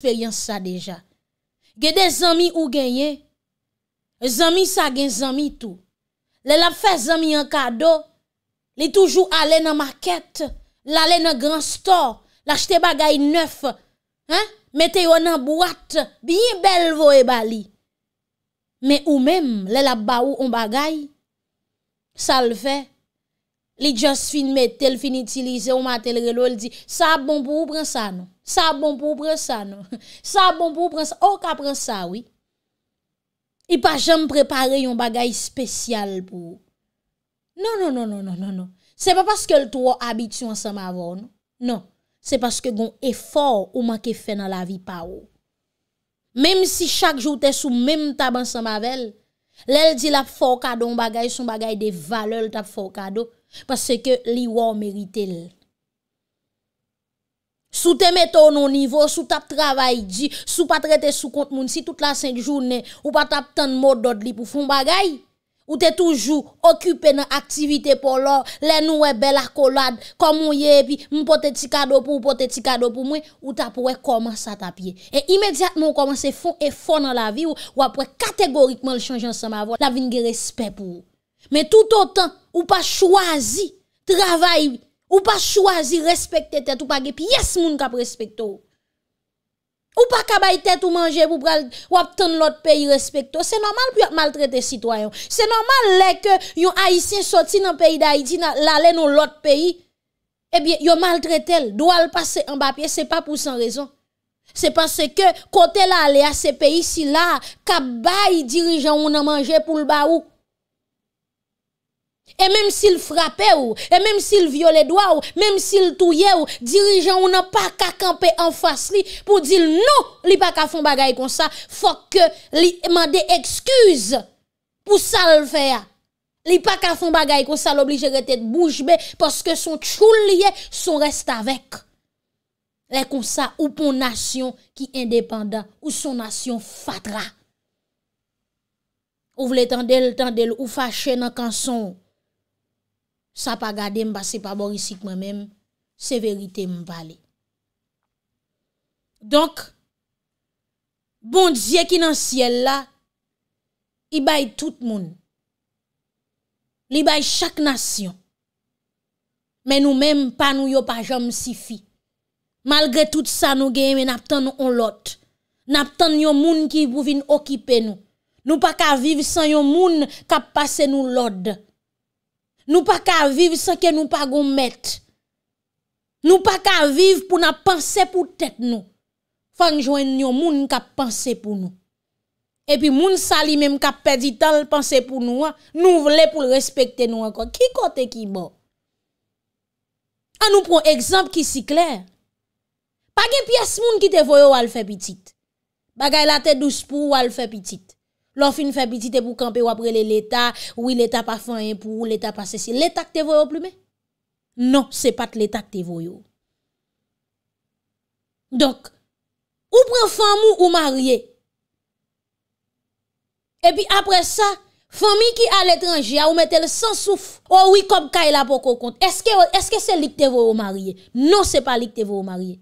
Feryans sa deja Gede zami ou genye Zami sa gen zami tou Le lap fe zami an kado Li toujou ale nan maket Le ale nan gran store Lachete bagay neuf Mete yo nan bouat Biye bel vo e bali Me ou mem Le lap ba ou an bagay Sa l fe Li just fin metel fin itilize Ou matel relo l di Sa bon pou ou pren sa nou Sa bon pou pren sa nou. Sa bon pou pren sa. Ou ka pren sa oui. I pa jem prepare yon bagay spesyal pou. Non, non, non, non, non, non. Se pa paske l'tou wou habityon sa ma wou nou. Non. Se paske goun efor ou man ke fe nan la vi pa wou. Mem si chak jou te sou mem taban sa ma vel. Lèl di la fokado yon bagay. Son bagay de vale l'ta fokado. Paske li wou merite lè. Sou te mette ou nou nivou, sou tap travay di, sou pa trete sou kont moun si tout la senk jounen, ou pa tap ten moud od li pou foun bagay, ou te toujou okype nan aktivite pou lor, lè nou e bel akolad, kon moun ye e pi, moun pote ti kado pou, pote ti kado pou mwen, ou tap wè koman sa tap ye. E imediat moun koman se fon e fon nan la vi ou apwe kategorikman l chanjansan ma vò, la vin ge respè pou ou. Me tout o tan, ou pa chwazi travay bi, Ou pas choisi respecter tête ou pas des pièces moun k'ap respecte ou. Ou pas kabay tête ou manger pour pral ou l'autre pays respecte C'est normal pour maltraiter citoyen. C'est normal les que yon haïtien sortent dans pays d'Haïti l'aller dans l'autre pays. Eh bien, yon maltraite doit le passer en papier, c'est pas pour sans raison. C'est parce que côté là aller à ces pays si là kabay dirigeant on nan mangé pour le baou. E mèm si l frape ou, e mèm si l viole doa ou, mèm si l touye ou, dirijan ou nan pa ka kampe an fas li pou dil nou li pa ka fon bagay kon sa, fok ke li mande ekskuz pou sa l fè ya. Li pa ka fon bagay kon sa, l oblijere tèd boujbe, paske son choul liye, son reste avek. Lè kon sa, ou pou nasyon ki indépendant, ou son nasyon fatra. Ou vle tan del, tan del, ou fache nan kanson. Sa pa gade mba se pa bor isik mwen men, se verite mwen pale. Donk, bondziye ki nan siel la, i bay tout moun. Li bay chak nasyon. Men nou men panou yo pa jom si fi. Malgre tout sa nou genye men naptan nou on lot. Naptan yo moun ki pouvin okipe nou. Nou pa ka viv san yo moun ka pase nou lot de. Nou pa ka vive sa ke nou pa gon met. Nou pa ka vive pou nan panse pou tet nou. Fanjwen nyo moun kap panse pou nou. Epi moun sali menm kap pedi tal panse pou nou an. Nou vle pou l respekte nou an kon. Ki kote ki bo. An nou pon ekzamp ki si kler. Pa gen pias moun ki te voyo walfe pitit. Bagay la tet dou spou walfe pitit. Lò fin fè bitite pou kampe w aprele l'Etat, woui l'Etat pa fè yon pou, l'Etat pa se si. L'Etat k te voyo plume? Non, se pat l'Etat k te voyo. Donk, ou pren fèmou ou marye? E pi apre sa, fèmou ki al etranje, a ou mette le san souf, ou wikop kaj e la poko kont. Eske se lik te voyo ou marye? Non, se pa lik te voyo ou marye.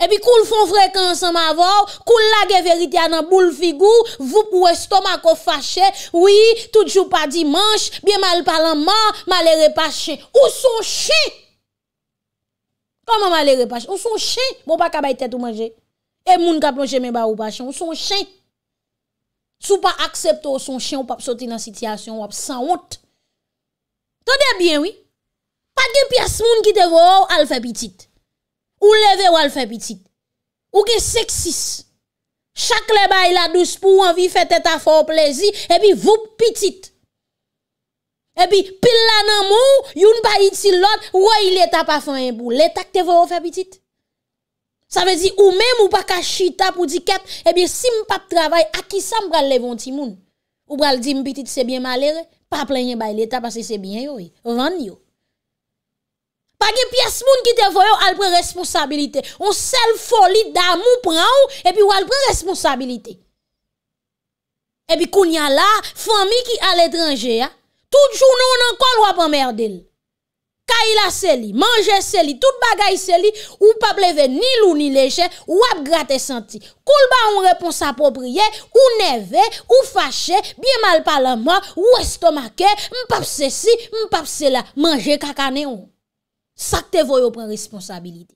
Epi koul fon frekansan ma vor, koul lage veritya nan bou l figou, vup ou estomak ou fache, oui, tout jou pa dimanche, biye mal palanman, ma le repache. Ou son chen? Koman ma le repache? Ou son chen? Moun pa kabay tet ou manje? E moun ka plonje men ba ou pache, ou son chen? Sou pa aksepto ou son chen, ou pap soti nan sityasyon, ou ap san wote? Tode bien, oui? Pa gen pias moun ki devor, alfa pitit. Ou leve wale fe pitit. Ou ge seksis. Chak le bay la dous pou anvi fe teta fo plezi, epi vup pitit. Epi pil la nan mou, yon bay iti lot, woy le ta pa fwenye pou. Le tak te vwe wale fe pitit. Sa vezi ou menm ou pa ka chita pou diket, epi sim pap travay, akisa mbral levon ti moun. Ou bral di mpitit sebyen malere, pa plenye bay le ta pase sebyen yoy. Wan yoy. Pagye piyes moun ki te voye ou alpre responsabilite. Ou sel foli da moun pran ou, epi ou alpre responsabilite. Epi koun ya la, fami ki al etranje ya, tout joun ou nan kol wap emmerde li. Kaila se li, manje se li, tout bagay se li, ou pa pleve ni lou ni leje, wap gratte senti. Koul ba ou repons apopriye, ou neve, ou fache, biye mal pala mwa, ou estomake, mpap se si, mpap se la, manje kakane ou. Sak te voye ou pren responsabilite.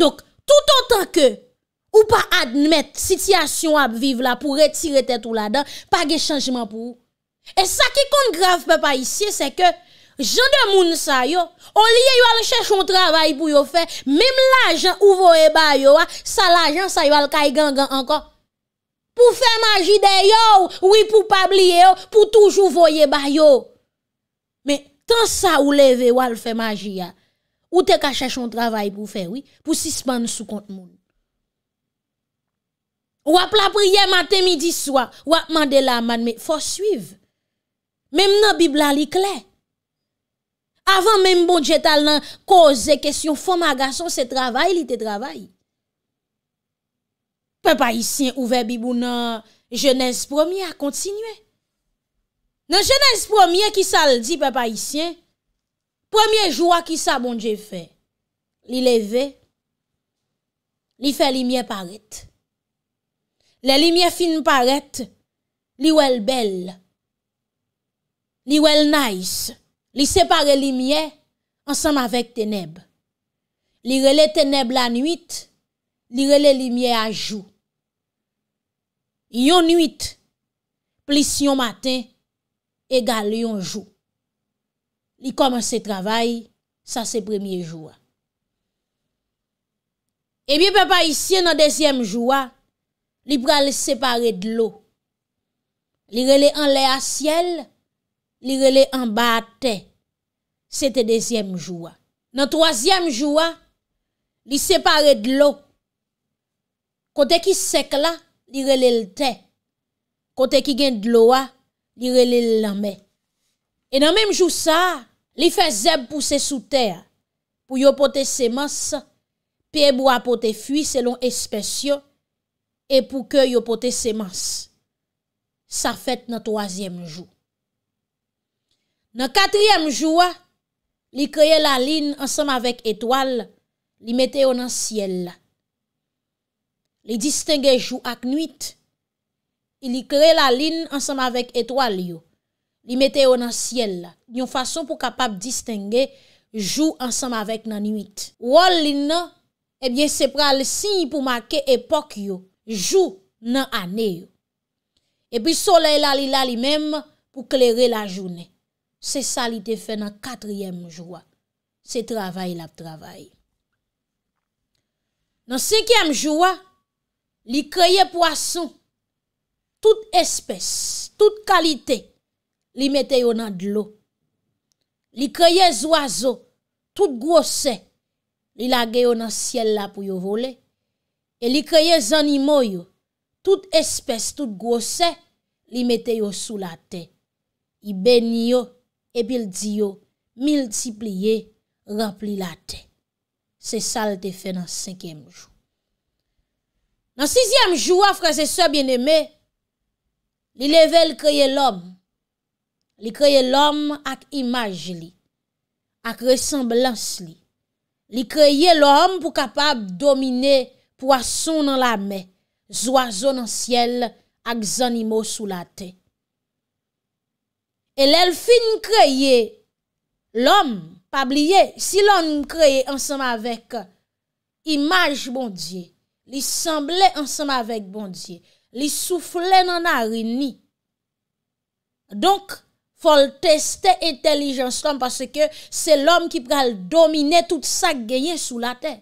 Dok, tout an tan ke ou pa admet sityasyon ap vive la pou retire tet ou la dan, pa ge chanjman pou ou. E sa ki kon graf pe pa isye, se ke, jan de moun sa yo, o liye yo al chèchon travay pou yo fè, mem la jan ou voye baye yo, sa la jan sa yo al kay e gang gang ankon. Pou fè maji de yo, ou pou pabliye yo, pou toujou voye baye yo. tan sa ou leve wale fè magi ya, ou te ka chèchon travay pou fè wè, pou sispande sou kont moun. Wap la priye matè midi swa, wap mande la manme, fò suiv. Mem nan bib la li kle. Avan mem bon djetal nan koze kèsyon fò ma gason se travay li te travay. Pe pa yisien ouve bib ou nan jenèz promi a kontinuyè. Nan jenèz pwemye ki sa l di pe pa isyen, pwemye jwa ki sa bon dje fe, li leve, li fe limye paret, li limye fin paret, li wel bel, li wel nais, li separe limye ansam avèk teneb, li rele teneb la nwit, li rele limye a jou, yon nwit, plis yon maten, E gale yon jou. Li koman se travay sa se premye jou a. E bi pe pa isye nan dezyem jou a, li pral separe d'lo. Li rele an le a siel, li rele an ba a te. Se te dezyem jou a. Nan trozyem jou a, li separe d'lo. Kote ki sek la, li rele lte. Kote ki gen d'lo a, li rele lamè. E nan mèm jou sa, li fè zèb pousse sou tèr, pou yo pote semanse, piè bo apote fwi selon espèsyon, e pou kè yo pote semanse. Sa fèt nan toasyèm jou. Nan katryèm jou, li kèye la lin ansèm avèk etwal, li metè yo nan syèl. Li distèngè jou ak nwit, I li kre la lin ansam avek etwal yo. Li mete non? eh yo nan siel la. Nyon fason pou kapap distenge jou ansam avek nan nuit. Wol lin nan, ebyen se pra lisi pou make epok yo. Jou nan ane yo. Ebyen sole la li la li menm pou klere la jounen. Se sa li te fe nan katryem joua. Se travay la travay. Nan sekye mjoua, li kreye poason. Tout espès, tout kalité li metè yo nan dlo. Li kèye z wazò, tout gwo sè, li lage yo nan sèl la pou yo vole. E li kèye z animò yo, tout espès, tout gwo sè, li metè yo sou la tè. I bèni yo, e bil di yo, miltipliye, rempli la tè. Se sal te fè nan sèkèm jou. Nan sèkèm jou, a frasè so bienemè, Li level kreye l'om. Li kreye l'om ak imaj li. Ak ressemblans li. Li kreye l'om pou kapab domine poason nan la me. Zwa zon nan siel ak zanimo sou la te. E lel fin kreye l'om. Si l'on kreye ansam avèk imaj bon diye. Li semblè ansam avèk bon diye. Li souffle nan a reni. Donk, fòl testè intelijans lan, pasè ke se l'om ki pral domine tout sa genye sou la tè.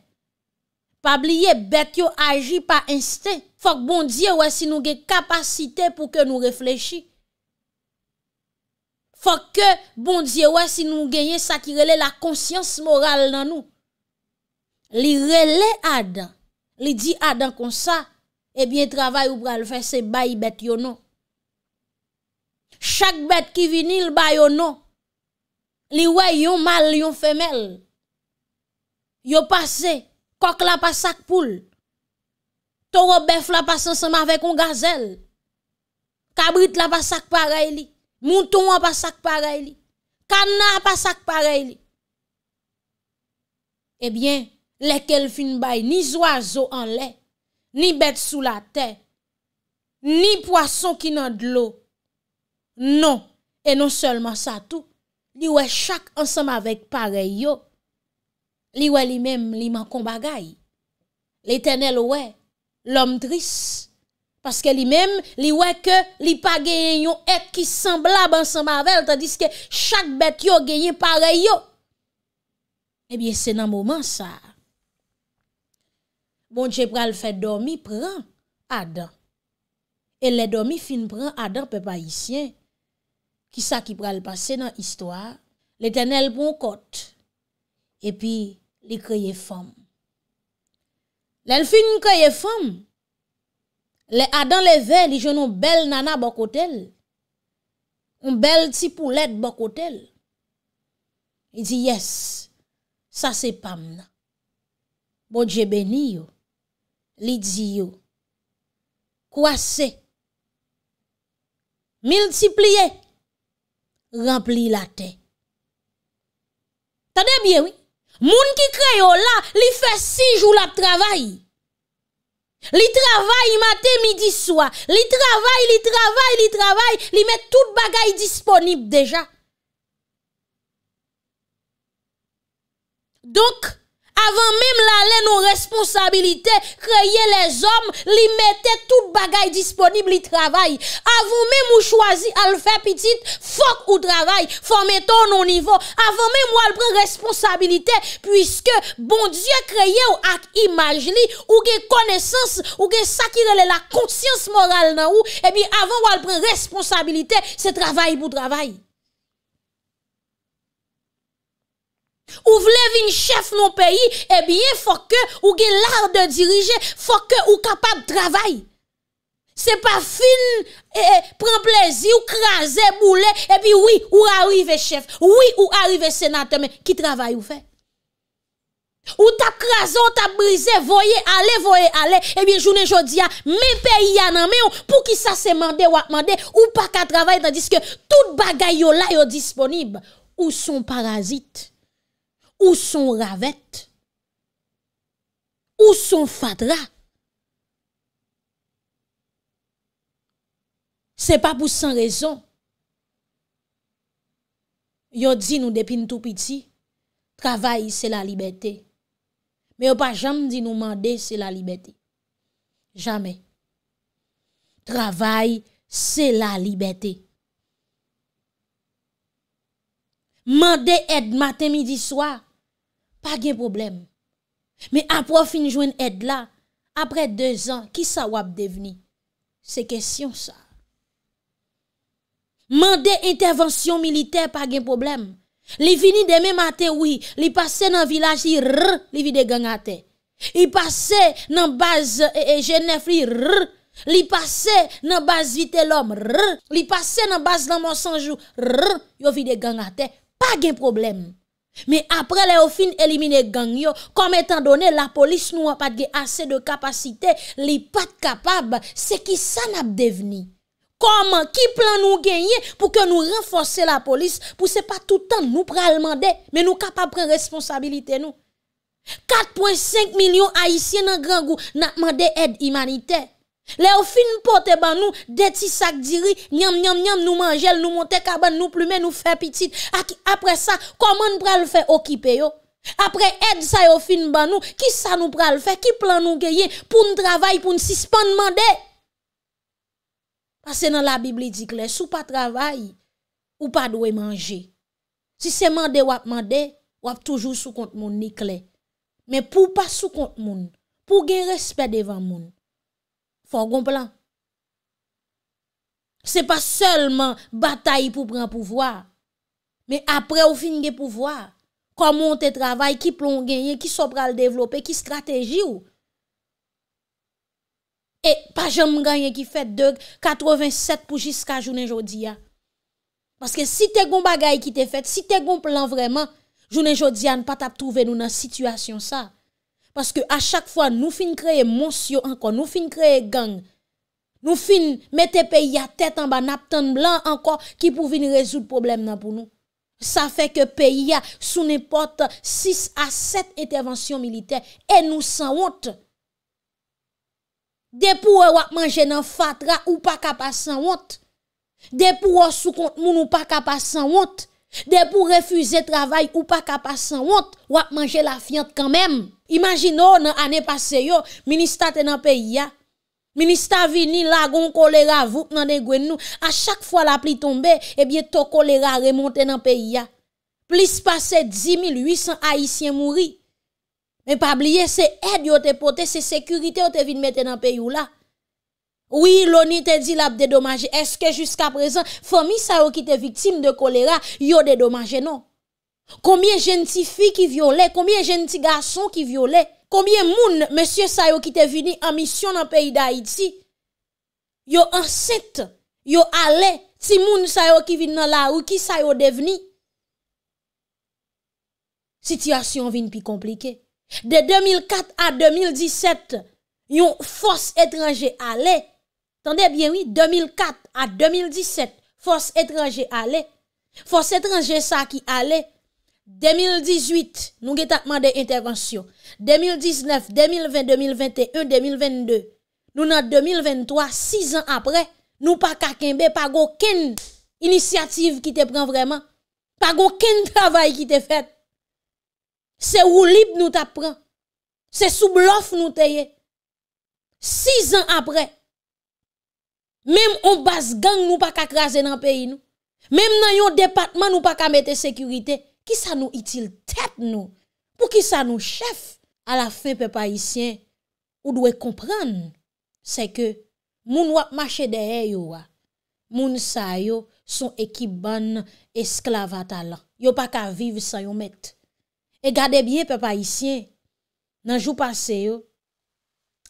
Pabliye, bet yo aji pa instè. Fòk bon diè wè si nou gen kapasite pou ke nou reflechi. Fòk ke, bon diè wè si nou genye sa ki rele la konsyans moral nan nou. Li rele adan. Li di adan konsa Ebyen eh travay ou bral fese bayi bet yonon. Chak bet ki vinil bayi yonon. Li wey yon mal, yon femel. Yo pase, kok la pa sak poule. Toro bef la pa san seman vek yon gazel. Kabrit la pa sak pareli. Mouton la pa sak pareli. Kanna la pa sak pareli. Ebyen, eh lekel fin bayi niz wazo anle. Ni bèt sou la tè. Ni poason ki nan d'lo. Non. E non selman sa tout. Ni wè chak ansanm avèk pare yo. Li wè li mèm li man kon bagay. Li tenel wè. L'om driss. Paske li mèm li wè ke li pa genyon et ki san blab ansanm avèl. Tadiske chak bèt yo genyon pare yo. Ebyen se nan mouman sa. Bon dje pral fè dòmi pran Adam. E lè dòmi fin pran Adam pe pa yisyen. Ki sa ki pral pase nan istwa. Lè tenè l pou kote. E pi lè kèye fam. Lè l fin kèye fam. Lè Adam lè vè lè jounon bel nanan bokotel. Un bel ti pou let bokotel. Lè di yes. Sa se pam nan. Bon dje beni yo. Li dziyou. Kwa se? Miltipliye. Rampli la te. Tade bye, wè? Moun ki kre yo la, li fe si joul ap travay. Li travay, ma te midi swa. Li travay, li travay, li travay. Li met tout bagay disponib deja. Donk, avan mèm lalè nou responsabilite, kreye les om, li mette tout bagay disponible li travay, avan mèm ou chwazi al fè pitit, fòk ou travay, fòk mette ou nou nivò, avan mèm ou al pren responsabilite, pwiske bon Diyo kreye ou ak imaj li, ou ge konesans, ou ge sakirele la konsyans moral nan ou, ebi eh avan ou al pren responsabilite, se travay pou travay. Ou voulez une chef non pays, eh bien, faut que ou gen l'art de diriger, faut que ou capable de travailler. C'est pas fin, et eh, eh, prend plaisir, ou craser, bouler, et eh puis oui, ou arrive chef, oui, ou arrive sénateur, mais qui travaille ou fait? Ou t'as crasé, ou brisé, voyez, allez, voyez, allez. Eh bien, journée jodia, mes pays y'a nan mais pour qui ça se mandé ou mandé, ou pas qu'à travailler, tandis que tout bagay yo là yo disponible, ou son parasite. Ou son ravet? Ou son fatra? Se pa pou san rezon. Yo di nou depin tou piti. Travay se la libeti. Me yo pa jam di nou mande se la libeti. Jamen. Travay se la libeti. Mande et maten midi swa. Pa gen problem. Me apro finjwen edla, apre 2 an, ki sa wap deveni? Se kesyon sa. Mande intervensyon militer, pa gen problem. Li vini deme mate wii, li pase nan vilaj li rrr, li vide gangate. Li pase nan baz e eh, eh, genef li rrr, li pase nan baz vite lom rrr, li pase nan baz nan monsanjou rrr, li vide gangate. Pa gen problem. Me apre le ofin elimine gangyo, kom etan done la polis nou apat ge ase de kapasite, li pat kapab, se ki sa nap deveni. Koman, ki plan nou genye pou ke nou renfonse la polis pou se pa toutan nou pral mande, me nou kapab pren responsabilite nou. 4.5 milyon haisyen nan grangou nan mande ed imanite. Le ou fin pote ban nou, deti sak diri, nyam, nyam, nyam, nou manjel, nou montek aban, nou plume, nou fe pitit. Aki apre sa, koman pral fe okipe yo? Apre ed sa yo fin ban nou, ki sa nou pral fe? Ki plan nou geye pou n' travay, pou n' sispande mande? Pase nan la Bibli di kle, sou pa travay, ou pa dwe manje. Si se mande wap mande, wap toujou sou kont moun ni kle. Me pou pa sou kont moun, pou gen respet devan moun. Fò goun plan. Se pa selman batay pou pran pouvoar. Me apre ou fin gen pouvoar. Kwa moun te travay, ki plon genye, ki sopral devlope, ki strateji ou. E pa jom genye ki fet deug, 87 pou jiska jounen jodi ya. Paske si te goun bagay ki te fet, si te goun plan vreman, jounen jodi ya npa tap trove nou nan situasyon sa. Paske a chak fwa nou fin kreye mons yo ankon, nou fin kreye gang. Nou fin mette peyi a tet anba nap tan blan ankon ki pou vin rezout problem nan pou nou. Sa fe ke peyi a sou ne porte 6 a 7 etervansyon militer en nou san wot. De pou wap manje nan fatra ou pa kapa san wot. De pou wap sou kont moun ou pa kapa san wot. De pou refuze travay ou pa kapa san wot. Wap manje la fiant kan menm. Imagine ou nan ane pase yo, ministat te nan peyi ya, ministat vin ni lagon kolera vout nan de gwen nou, a chak fwa la pli tombe, e bie to kolera remonte nan peyi ya. Plis pase 10.800 haisyen mouri, men pa blye se ed yo te pote, se sekurite yo te vin mette nan peyi ou la. Ou yi loni te di la dedomaje, eske jusqu'a prezen, fomi sa yo ki te viktim de kolera, yo dedomaje nou. Koumye jenti fi ki viole, koumye jenti gason ki viole, koumye moun monsye sayo ki te vini an misyon an peyi da iti, yo anset, yo ale, si moun sayo ki vin nan la ou ki sayo deveni. Sityasyon vin pi komplike. De 2004 a 2017, yon fos etranje ale, tande bien oui, 2004 a 2017, fos etranje ale, fos etranje sa ki ale, 2018, nou ge takman de intervansyon. 2019, 2020, 2021, 2022. Nou nan 2023, 6 an apre, nou pa kakenbe pa go ken inisiyative ki te pren vreman. Pa go ken travay ki te fet. Se ou lib nou ta pren. Se sou blof nou teye. 6 an apre. Mem on bas gang nou pa kakraze nan peyi nou. Mem nan yon departman nou pa kamete sekuritey. Ki sa nou itil tep nou? Pou ki sa nou chef? A la fe pe pa isyen, ou dwe kompran, se ke moun wap mache dehe yo wa, moun sa yo son ekip ban esklavata la. Yo pa ka vive sa yo met. E gade bie pe pa isyen, nan jou pase yo,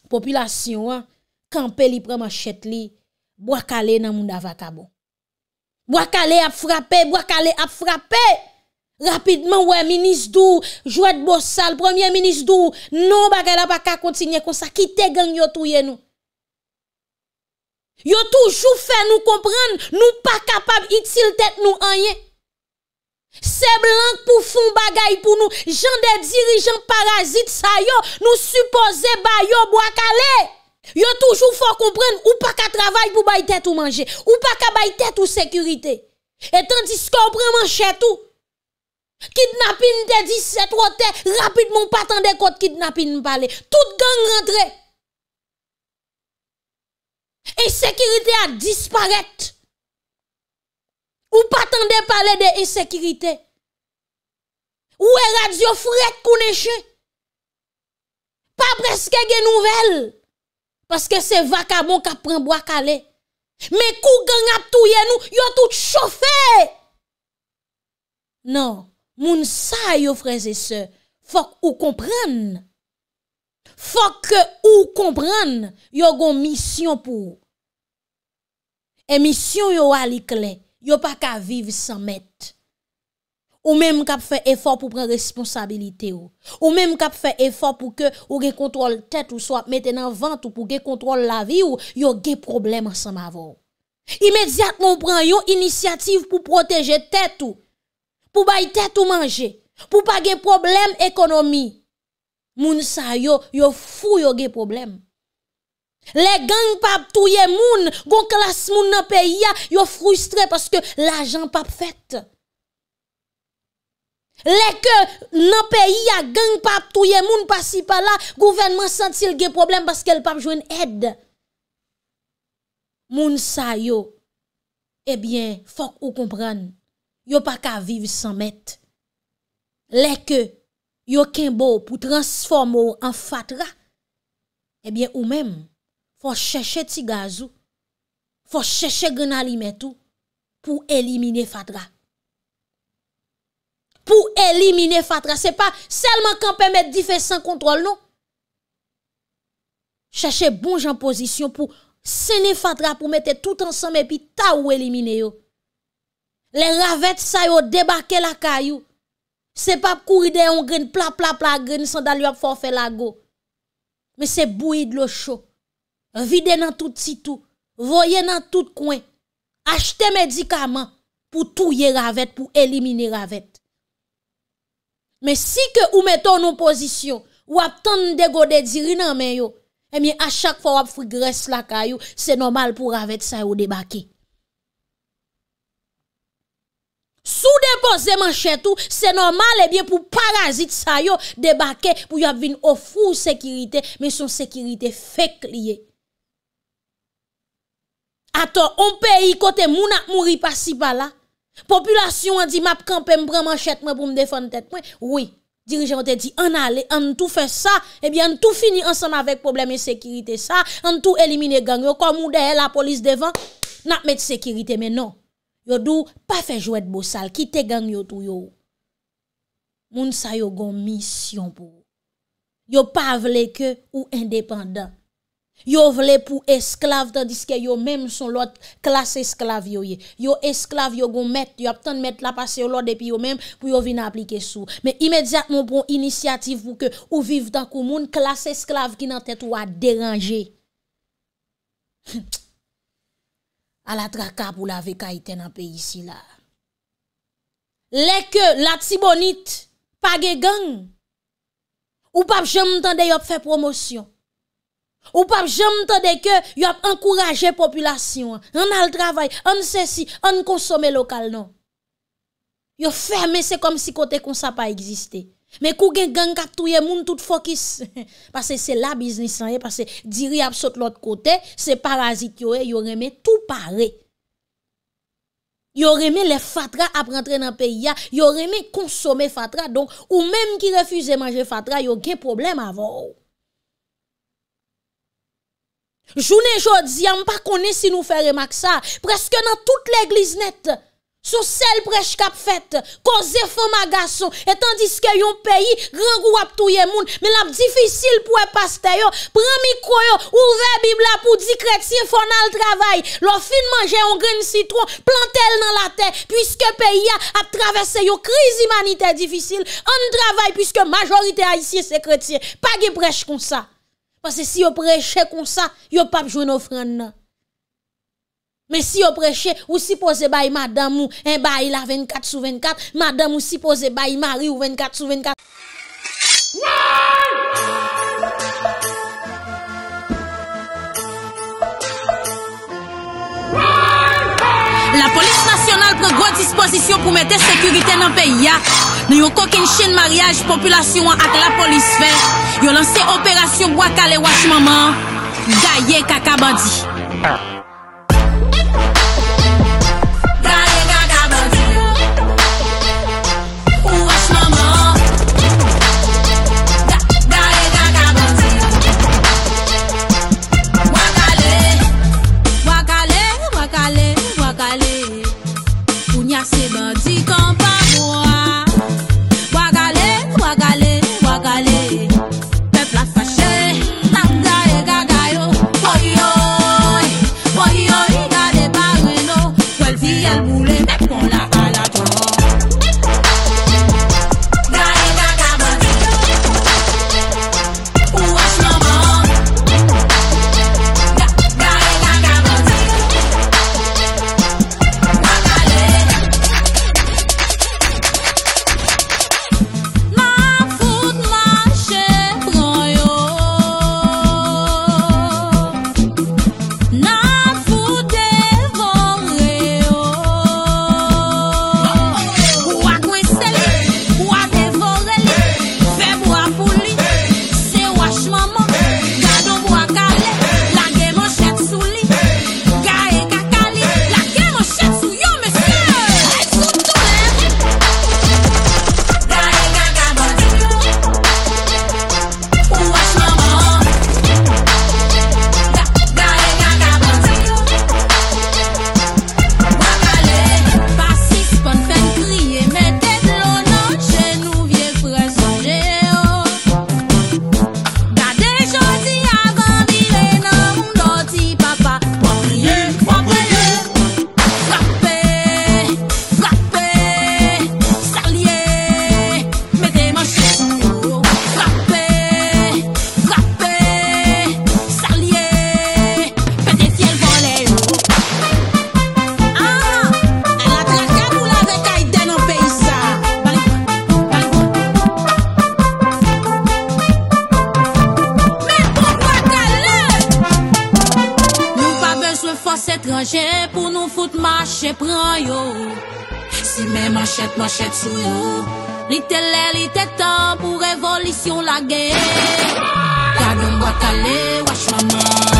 popilasyon wap kampe li prema chet li, bwa kale nan moun davakabo. Bwa kale ap frape, bwa kale ap frape! Rapidman wè, minis d'ou, jwè d'bosal, premier minis d'ou, non bagay la baka kontinye konsa, ki te gen yotouye nou. Yotoujou fè nou komprèn, nou pa kapab itil tèt nou anye. Se blan pou fon bagay pou nou, jan de dirijan parazit sa yo, nou supose bayo bo akale. Yotoujou fò komprèn, ou pa ka travay pou bay tèt ou manje, ou pa ka bay tèt ou sekurite. Etan disko ou prè manche tout, Kidnapping de 17 wote, rapidement pas de kote kidnapping parler. Tout gang rentre. insécurité a disparaître. Ou pas de parler de insécurité. Ou est radio fret kouneche. Pas presque de nouvelles. Parce que c'est vacabon qui prend bois calé. Mais kou gang a touye nous, yon tout chauffé. Non. Moun sa yo freze se, fok ou kompren, fok ou kompren, yo gon misyon pou. E misyon yo wali kle, yo pa ka viv san met. Ou menm kap fe efor pou pren responsabilite ou. Ou menm kap fe efor pou ke ou ge kontrol tet ou so ap mette nan vant ou pou ge kontrol la vi ou yo ge problem san mavo. Imediat moun pren yo inisiativ pou proteje tet ou. pour bailler tête ou manger, pour pas de problème économie. Moun sa yo, yo fou yo ge problème. Les gangs pas touye moun, gon classe moun nan pays yo frustré parce que l'argent pas fait. Les que nan pays ya gang pas touye moun pas si pas là, gouvernement senti le gen problème parce qu'elle pas joine aide. Moun sa yo. Eh bien, faut ou comprendre. yo pa ka vive sanmet, lek yo kenbo pou transformo an fatra, ebyen ou men, fò chèche ti gazou, fò chèche gwen alimetou, pou elimine fatra. Pou elimine fatra, se pa selman kan pèmèd di fè san kontrol nou. Chèche bonj an pozisyon pou sène fatra, pou mette tout ansame pi ta ou elimine yo. Le ravet sa yo debake la kayou, se pap kouride yon gren, pla pla pla gren, san dali wap forfe lago. Me se bouyid lo chou, vide nan tout titou, voye nan tout kwen, achete medikaman pou touye ravet, pou elimine ravet. Me si ke ou meton nou pozisyon, wap tan de gode diri nan men yo, emye a chak fwa wap frigres la kayou, se normal pou ravet sa yo debake. Sou depose man chè tou, se normal e bien pou parazit sa yo debake pou yo ap vin ofou sekirite, men son sekirite fek liye. Ato, on pe yi kote mou na mouri pa si pa la, populasyon an di map kampen mbran man chè tou mwen pou mdefon tèt mwen, oui, dirijantè di an ale, an tou fe sa, e bien an tou fini an san avèk probleme sekirite sa, an tou elimine gangyo, kon mou dehe la polis devan, nan met sekirite men nou. Yo dou pa fe jwet bousal, ki te gang yo tou yo. Moun sa yo gon misyon pou. Yo pa vle ke ou independant. Yo vle pou esklav tandiske yo menm son lot klas esklav yo ye. Yo esklav yo gon met, yo aptan met la pase yo lot depi yo menm pou yo vina aplike sou. Men imediatman pou inisiatif pou ke ou viv dan kou moun klas esklav ki nan tet ou a deranje. Moun. à la traka pour la vekaïté dans le pays ici là. Les que la tibonite pas gang, ou pas jamais tande yop fait promotion. Ou pas jamais tande que yop encourager population, on a le travail, on ceci, on consomme local non. Yo fermé, c'est comme si côté comme ça pas existé. Mais kou gen gang kap touye moun tout focus. parce que c'est la business an, hein, parce que diri ap sot l'autre côté, c'est parasite yo, eh, yo remè tout paré. Yo remè les fatra après entrer dans pays ya, yo remè consommer fatra, donc ou même qui refuse manger fatra, yo gen problème avant. Joune jodi, yon hein, pas kone si nous faire remak ça. Presque dans toute l'église nette. Sou sel prech kap fèt, ko zè fò magasò, etan diske yon peyi, grangou ap touye moun, men ap difisil pou e paste yo, pran mikro yo, ouve bibla pou di kretye fò nan l travay, lò fin manje yon gren citron, plantel nan la tè, pwiske peyi a ap travesse yo kriz imanite difisil, an travay pwiske majorite a isye se kretye, pa ge prech kon sa, pase si yo preche kon sa, yo pap joun ofran nan. Men si yo preche ou si pose bayi madame ou En bayi la 24 sou 24 Madame ou si pose bayi mari ou 24 sou 24 La polis nasyonal prego disposition pou mette sekurite nan peyak Ne yo kokin chen mariage populasyon ak la polis fe Yo lanse operasyon wakale wak maman Gaye kakabandi Kout manche pran yo Si men manchet manchet sou yo Li te lè, li te tan Pou revolisyon la gen Kanon batale Wach manman